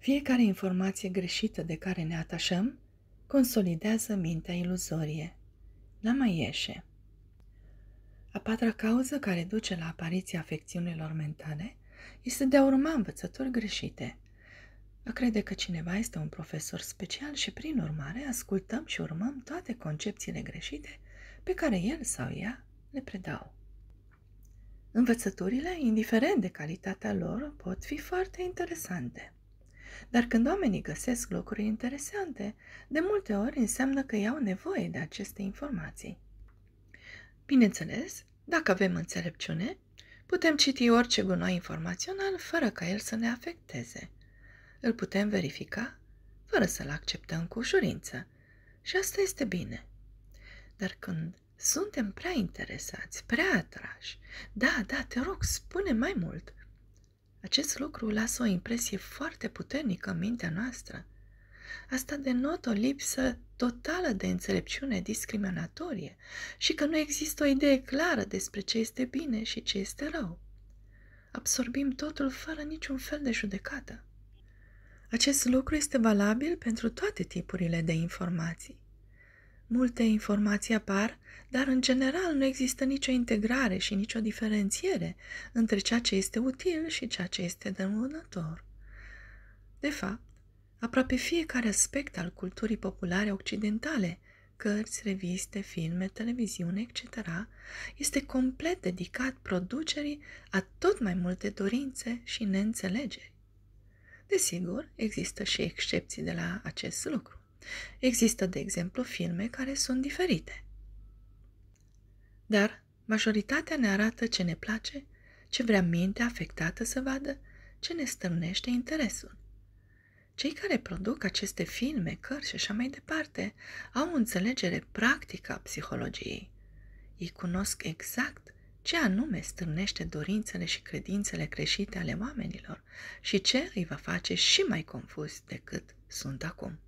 Fiecare informație greșită de care ne atașăm consolidează mintea iluzorie. n mai ieșe. A patra cauză care duce la apariția afecțiunilor mentale este de a urma învățători greșite. A crede că cineva este un profesor special și, prin urmare, ascultăm și urmăm toate concepțiile greșite pe care el sau ea le predau. Învățăturile, indiferent de calitatea lor, pot fi foarte interesante. Dar când oamenii găsesc lucruri interesante, de multe ori înseamnă că iau nevoie de aceste informații. Bineînțeles, dacă avem înțelepciune, putem citi orice gunoi informațional fără ca el să ne afecteze. Îl putem verifica fără să-l acceptăm cu ușurință. Și asta este bine. Dar când suntem prea interesați, prea atrași, da, da, te rog, spune mai mult, acest lucru lasă o impresie foarte puternică în mintea noastră. Asta denotă o lipsă totală de înțelepciune discriminatorie și că nu există o idee clară despre ce este bine și ce este rău. Absorbim totul fără niciun fel de judecată. Acest lucru este valabil pentru toate tipurile de informații. Multe informații apar, dar în general nu există nicio integrare și nicio diferențiere între ceea ce este util și ceea ce este dăunător. De fapt, aproape fiecare aspect al culturii populare occidentale, cărți, reviste, filme, televiziune, etc., este complet dedicat producerii a tot mai multe dorințe și neînțelegeri. Desigur, există și excepții de la acest lucru. Există, de exemplu, filme care sunt diferite. Dar majoritatea ne arată ce ne place, ce vrea mintea afectată să vadă, ce ne stârnește interesul. Cei care produc aceste filme, cărți și așa mai departe au o înțelegere practică a psihologiei. Ei cunosc exact ce anume stârnește dorințele și credințele creșite ale oamenilor și ce îi va face și mai confuz decât sunt acum.